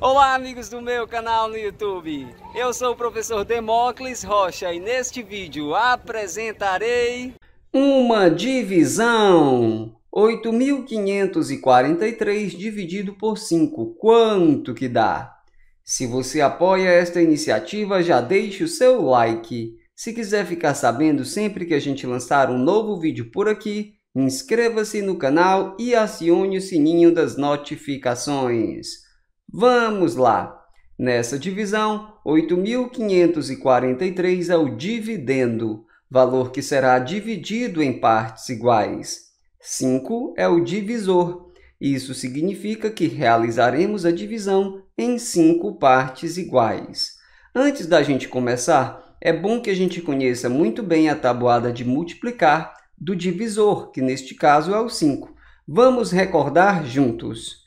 Olá amigos do meu canal no YouTube, eu sou o professor Demócles Rocha e neste vídeo apresentarei uma divisão 8.543 dividido por 5, quanto que dá? Se você apoia esta iniciativa, já deixe o seu like. Se quiser ficar sabendo sempre que a gente lançar um novo vídeo por aqui, inscreva-se no canal e acione o sininho das notificações. Vamos lá! Nessa divisão, 8.543 é o dividendo, valor que será dividido em partes iguais. 5 é o divisor. Isso significa que realizaremos a divisão em cinco partes iguais. Antes da gente começar, é bom que a gente conheça muito bem a tabuada de multiplicar do divisor, que neste caso é o 5. Vamos recordar juntos.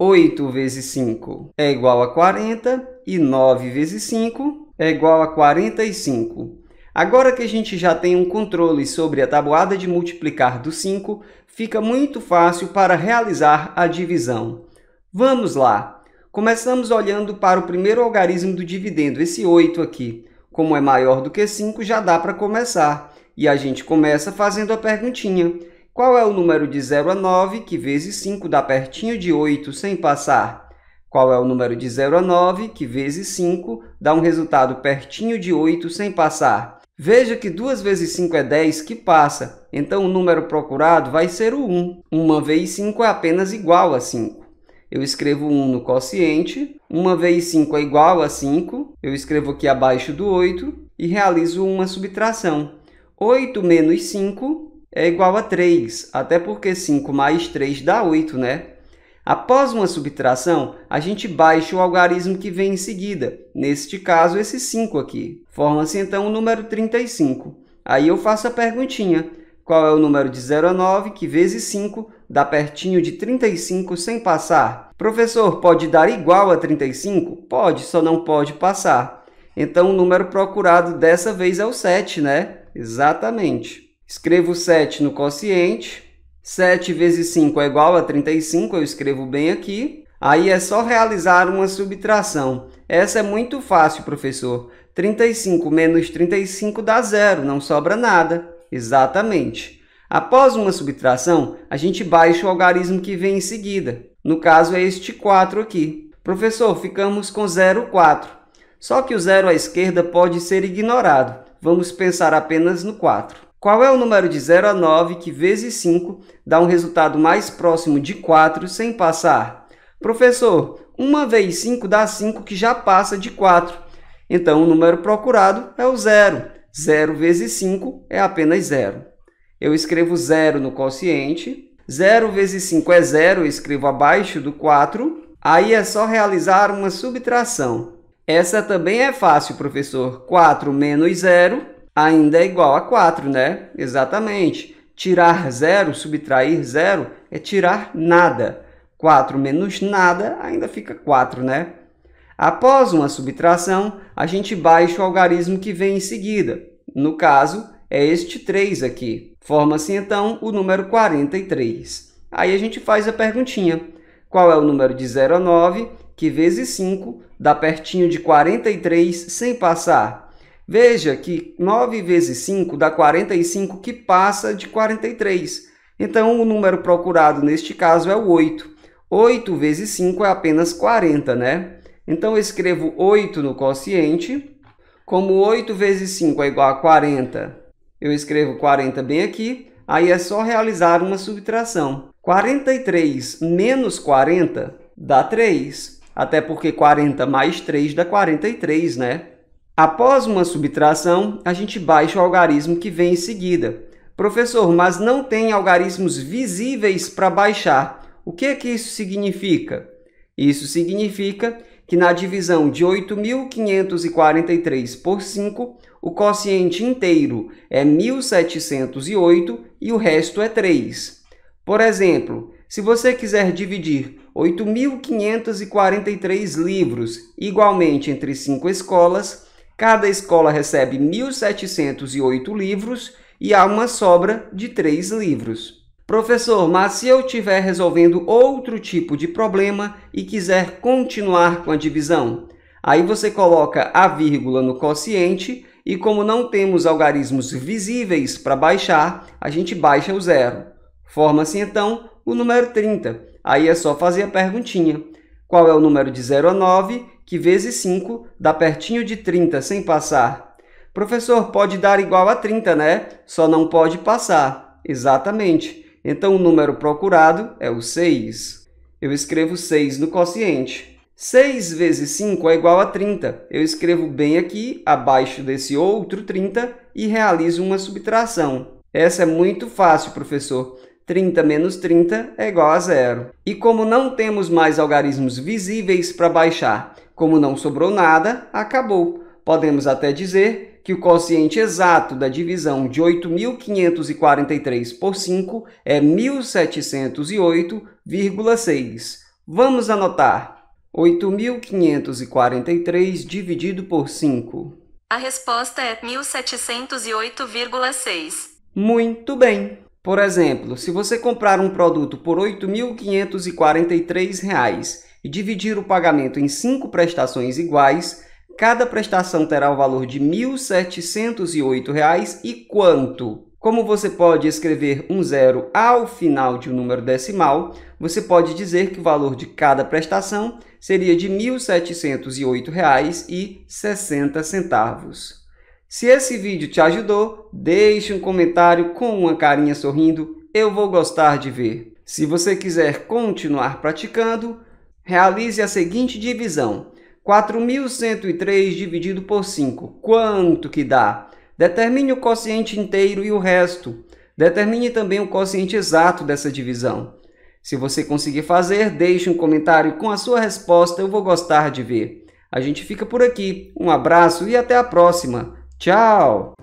8 vezes 5 é igual a 40 e 9 vezes 5 é igual a 45. Agora que a gente já tem um controle sobre a tabuada de multiplicar do 5, fica muito fácil para realizar a divisão. Vamos lá! Começamos olhando para o primeiro algarismo do dividendo, esse 8 aqui. Como é maior do que 5, já dá para começar. E a gente começa fazendo a perguntinha. Qual é o número de 0 a 9 que vezes 5 dá pertinho de 8 sem passar? Qual é o número de 0 a 9 que vezes 5 dá um resultado pertinho de 8 sem passar? Veja que 2 vezes 5 é 10 que passa, então o número procurado vai ser o 1. 1 vezes 5 é apenas igual a 5. Eu escrevo 1 no quociente, 1 vezes 5 é igual a 5, eu escrevo aqui abaixo do 8 e realizo uma subtração. 8 menos 5 é igual a 3, até porque 5 mais 3 dá 8, né? Após uma subtração, a gente baixa o algarismo que vem em seguida, neste caso esse 5 aqui. Forma-se então o número 35. Aí eu faço a perguntinha, qual é o número de 0 a 9 que vezes 5 dá pertinho de 35 sem passar? Professor, pode dar igual a 35? Pode, só não pode passar. Então o número procurado dessa vez é o 7, né? Exatamente. Escrevo 7 no quociente. 7 vezes 5 é igual a 35, eu escrevo bem aqui. Aí é só realizar uma subtração. Essa é muito fácil, professor. 35 menos 35 dá zero, não sobra nada. Exatamente. Após uma subtração, a gente baixa o algarismo que vem em seguida. No caso, é este 4 aqui. Professor, ficamos com 0,4. Só que o zero à esquerda pode ser ignorado. Vamos pensar apenas no 4. Qual é o número de 0 a 9 que, vezes 5, dá um resultado mais próximo de 4 sem passar? Professor, 1 vezes 5 dá 5 que já passa de 4. Então, o número procurado é o 0. 0 vezes 5 é apenas 0. Eu escrevo 0 no quociente. 0 vezes 5 é 0, eu escrevo abaixo do 4. Aí é só realizar uma subtração. Essa também é fácil, professor. 4 menos 0 ainda é igual a 4, né? Exatamente. Tirar zero, subtrair zero, é tirar nada. 4 menos nada ainda fica 4, né? Após uma subtração, a gente baixa o algarismo que vem em seguida. No caso, é este 3 aqui. Forma-se, então, o número 43. Aí a gente faz a perguntinha. Qual é o número de 0 a 9, que vezes 5 dá pertinho de 43 sem passar? Veja que 9 vezes 5 dá 45, que passa de 43. Então, o número procurado neste caso é o 8. 8 vezes 5 é apenas 40, né? Então, eu escrevo 8 no quociente. Como 8 vezes 5 é igual a 40, eu escrevo 40 bem aqui. Aí é só realizar uma subtração. 43 menos 40 dá 3. Até porque 40 mais 3 dá 43, né? Após uma subtração, a gente baixa o algarismo que vem em seguida. Professor, mas não tem algarismos visíveis para baixar. O que é que isso significa? Isso significa que na divisão de 8.543 por 5, o quociente inteiro é 1.708 e o resto é 3. Por exemplo, se você quiser dividir 8.543 livros igualmente entre cinco escolas, Cada escola recebe 1.708 livros e há uma sobra de 3 livros. Professor, mas se eu estiver resolvendo outro tipo de problema e quiser continuar com a divisão, aí você coloca a vírgula no quociente e como não temos algarismos visíveis para baixar, a gente baixa o zero. Forma-se então o número 30. Aí é só fazer a perguntinha. Qual é o número de 0 a 9 que vezes 5 dá pertinho de 30 sem passar. Professor, pode dar igual a 30, né? Só não pode passar. Exatamente. Então o número procurado é o 6. Eu escrevo 6 no quociente. 6 vezes 5 é igual a 30. Eu escrevo bem aqui, abaixo desse outro 30, e realizo uma subtração. Essa é muito fácil, professor. 30 menos 30 é igual a zero. E como não temos mais algarismos visíveis para baixar, como não sobrou nada, acabou. Podemos até dizer que o quociente exato da divisão de 8.543 por 5 é 1.708,6. Vamos anotar. 8.543 dividido por 5. A resposta é 1.708,6. Muito bem! Por exemplo, se você comprar um produto por R$ 8.543 e dividir o pagamento em cinco prestações iguais, cada prestação terá o valor de R$ 1.708 e quanto? Como você pode escrever um zero ao final de um número decimal, você pode dizer que o valor de cada prestação seria de R$ 1.708,60. Se esse vídeo te ajudou, deixe um comentário com uma carinha sorrindo, eu vou gostar de ver. Se você quiser continuar praticando, realize a seguinte divisão. 4.103 dividido por 5, quanto que dá? Determine o quociente inteiro e o resto. Determine também o quociente exato dessa divisão. Se você conseguir fazer, deixe um comentário com a sua resposta, eu vou gostar de ver. A gente fica por aqui, um abraço e até a próxima! Tchau!